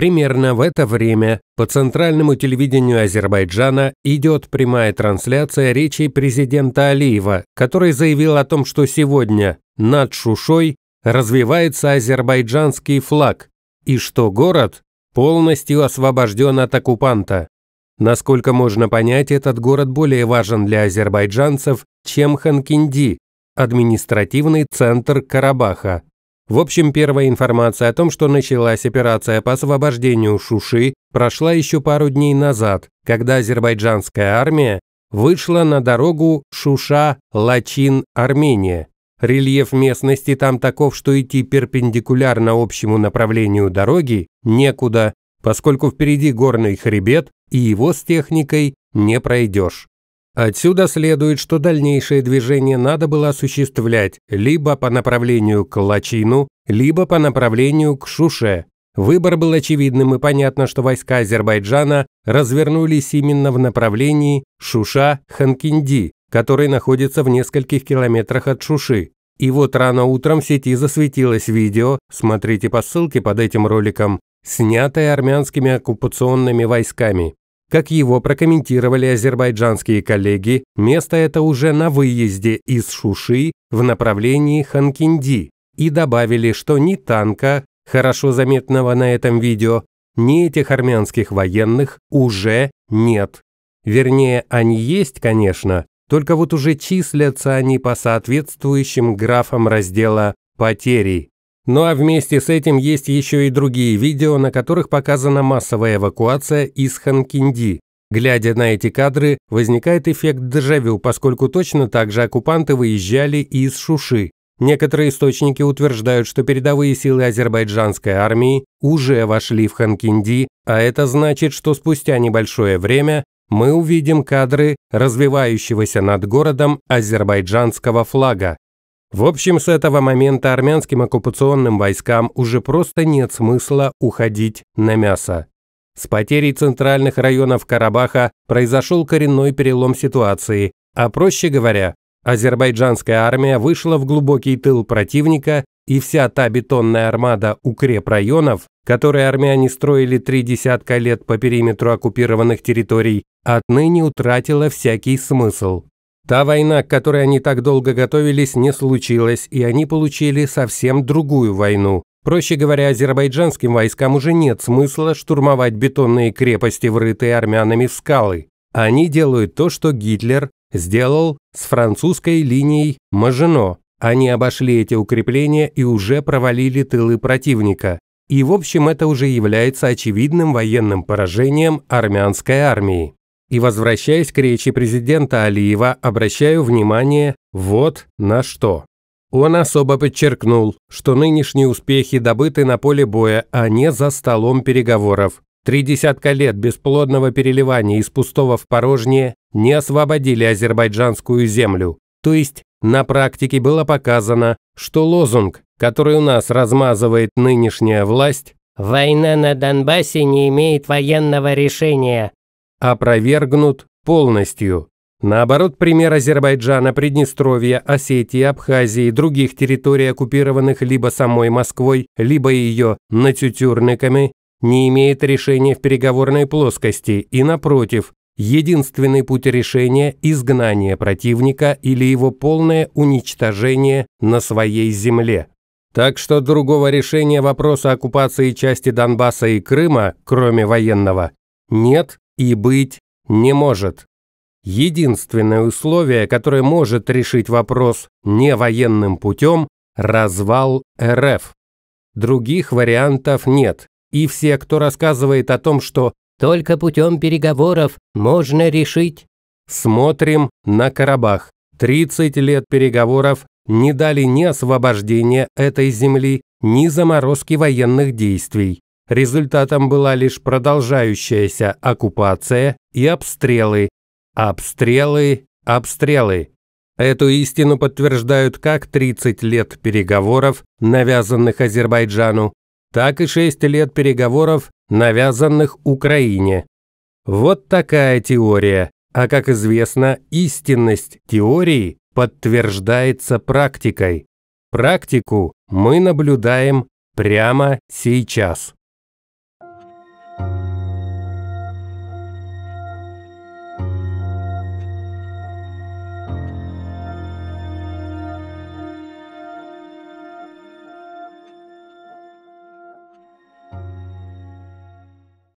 Примерно в это время по центральному телевидению Азербайджана идет прямая трансляция речи президента Алиева, который заявил о том, что сегодня над Шушой развивается азербайджанский флаг и что город полностью освобожден от оккупанта. Насколько можно понять, этот город более важен для азербайджанцев, чем Ханкинди, административный центр Карабаха. В общем, первая информация о том, что началась операция по освобождению Шуши, прошла еще пару дней назад, когда азербайджанская армия вышла на дорогу Шуша-Лачин-Армения. Рельеф местности там таков, что идти перпендикулярно общему направлению дороги некуда, поскольку впереди горный хребет, и его с техникой не пройдешь. Отсюда следует, что дальнейшее движение надо было осуществлять либо по направлению к Лачину, либо по направлению к Шуше. Выбор был очевидным, и понятно, что войска Азербайджана развернулись именно в направлении Шуша-Ханкинди, который находится в нескольких километрах от Шуши. И вот рано утром в сети засветилось видео, смотрите по ссылке под этим роликом, снятое армянскими оккупационными войсками. Как его прокомментировали азербайджанские коллеги, место это уже на выезде из Шуши в направлении Ханкинди и добавили, что ни танка, хорошо заметного на этом видео, ни этих армянских военных уже нет. Вернее, они есть, конечно, только вот уже числятся они по соответствующим графам раздела «Потери». Ну а вместе с этим есть еще и другие видео, на которых показана массовая эвакуация из Ханкинди. Глядя на эти кадры, возникает эффект дежавю, поскольку точно так же оккупанты выезжали из Шуши. Некоторые источники утверждают, что передовые силы азербайджанской армии уже вошли в Ханкинди, а это значит, что спустя небольшое время мы увидим кадры развивающегося над городом азербайджанского флага. В общем, с этого момента армянским оккупационным войскам уже просто нет смысла уходить на мясо. С потерей центральных районов Карабаха произошел коренной перелом ситуации, а проще говоря, азербайджанская армия вышла в глубокий тыл противника, и вся та бетонная армада укрепрайонов, которые армяне строили три десятка лет по периметру оккупированных территорий, отныне утратила всякий смысл. Та война, к которой они так долго готовились, не случилась, и они получили совсем другую войну. Проще говоря, азербайджанским войскам уже нет смысла штурмовать бетонные крепости, врытые армянами в скалы. Они делают то, что Гитлер сделал с французской линией Мажино. Они обошли эти укрепления и уже провалили тылы противника. И в общем это уже является очевидным военным поражением армянской армии. И возвращаясь к речи президента Алиева, обращаю внимание вот на что. Он особо подчеркнул, что нынешние успехи добыты на поле боя, а не за столом переговоров. Три десятка лет бесплодного переливания из пустого в порожнее не освободили азербайджанскую землю. То есть на практике было показано, что лозунг, который у нас размазывает нынешняя власть, «Война на Донбассе не имеет военного решения опровергнут полностью. Наоборот, пример Азербайджана, Приднестровья, Осетии, Абхазии и других территорий, оккупированных либо самой Москвой, либо ее натютюрниками, не имеет решения в переговорной плоскости и, напротив, единственный путь решения – изгнание противника или его полное уничтожение на своей земле. Так что другого решения вопроса оккупации части Донбасса и Крыма, кроме военного, нет и быть не может. Единственное условие, которое может решить вопрос не военным путем – развал РФ. Других вариантов нет. И все, кто рассказывает о том, что «только путем переговоров можно решить», смотрим на Карабах. 30 лет переговоров не дали ни освобождения этой земли, ни заморозки военных действий. Результатом была лишь продолжающаяся оккупация и обстрелы. Обстрелы, обстрелы. Эту истину подтверждают как 30 лет переговоров, навязанных Азербайджану, так и 6 лет переговоров, навязанных Украине. Вот такая теория. А как известно, истинность теории подтверждается практикой. Практику мы наблюдаем прямо сейчас.